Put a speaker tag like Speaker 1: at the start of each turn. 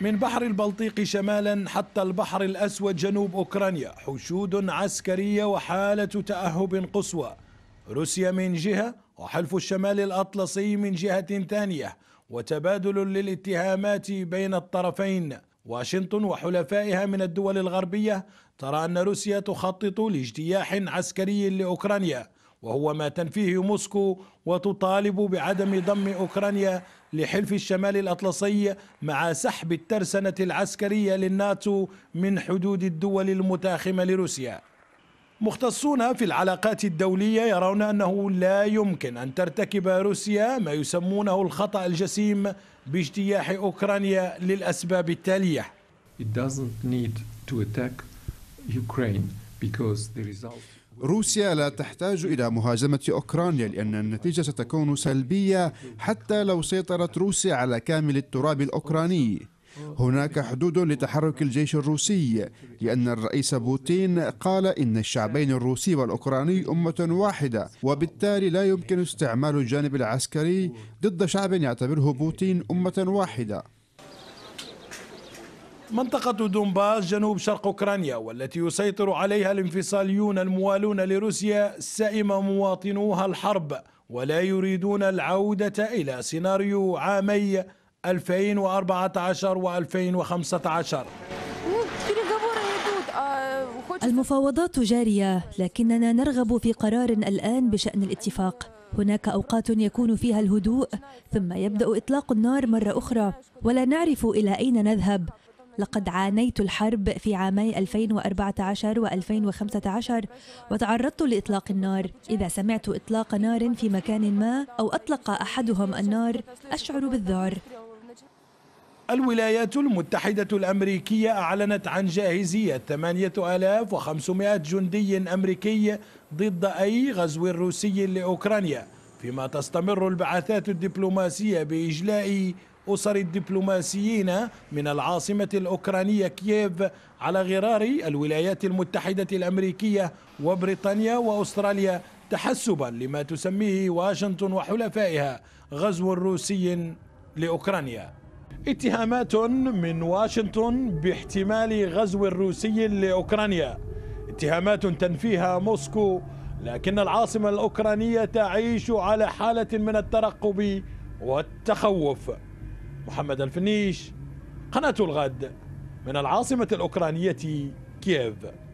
Speaker 1: من بحر البلطيق شمالا حتى البحر الأسود جنوب أوكرانيا حشود عسكرية وحالة تأهب قصوى روسيا من جهة وحلف الشمال الأطلسي من جهة ثانية وتبادل للاتهامات بين الطرفين واشنطن وحلفائها من الدول الغربية ترى أن روسيا تخطط لاجتياح عسكري لأوكرانيا وهو ما تنفيه موسكو وتطالب بعدم ضم اوكرانيا لحلف الشمال الاطلسي مع سحب الترسنه العسكريه للناتو من حدود الدول المتاخمه لروسيا. مختصون في العلاقات الدوليه يرون انه لا يمكن ان ترتكب روسيا ما يسمونه الخطا الجسيم باجتياح اوكرانيا للاسباب التاليه. It doesn't need to attack
Speaker 2: Ukraine because the result روسيا لا تحتاج إلى مهاجمة أوكرانيا لأن النتيجة ستكون سلبية حتى لو سيطرت روسيا على كامل التراب الأوكراني هناك حدود لتحرك الجيش الروسي لأن الرئيس بوتين قال إن الشعبين الروسي والأوكراني أمة واحدة وبالتالي لا يمكن استعمال الجانب العسكري ضد شعب يعتبره بوتين أمة واحدة
Speaker 1: منطقة دونباس جنوب شرق أوكرانيا والتي يسيطر عليها الانفصاليون الموالون لروسيا سئم مواطنوها الحرب ولا يريدون العودة إلى سيناريو عامي 2014 و 2015
Speaker 3: المفاوضات جارية لكننا نرغب في قرار الآن بشأن الاتفاق هناك أوقات يكون فيها الهدوء ثم يبدأ إطلاق النار مرة أخرى ولا نعرف إلى أين نذهب لقد عانيت الحرب في عامي 2014 و2015 وتعرضت لإطلاق النار إذا سمعت إطلاق نار في مكان ما أو أطلق أحدهم النار أشعر بالذعر
Speaker 1: الولايات المتحدة الأمريكية أعلنت عن جاهزية 8500 جندي أمريكي ضد أي غزو روسي لأوكرانيا فيما تستمر البعثات الدبلوماسية بإجلاء أسر الدبلوماسيين من العاصمة الأوكرانية كييف على غرار الولايات المتحدة الأمريكية وبريطانيا وأستراليا تحسبا لما تسميه واشنطن وحلفائها غزو روسي لأوكرانيا اتهامات من واشنطن باحتمال غزو روسي لأوكرانيا اتهامات تنفيها موسكو لكن العاصمة الأوكرانية تعيش على حالة من الترقب والتخوف محمد الفنيش
Speaker 3: قناة الغد من العاصمة الأوكرانية كييف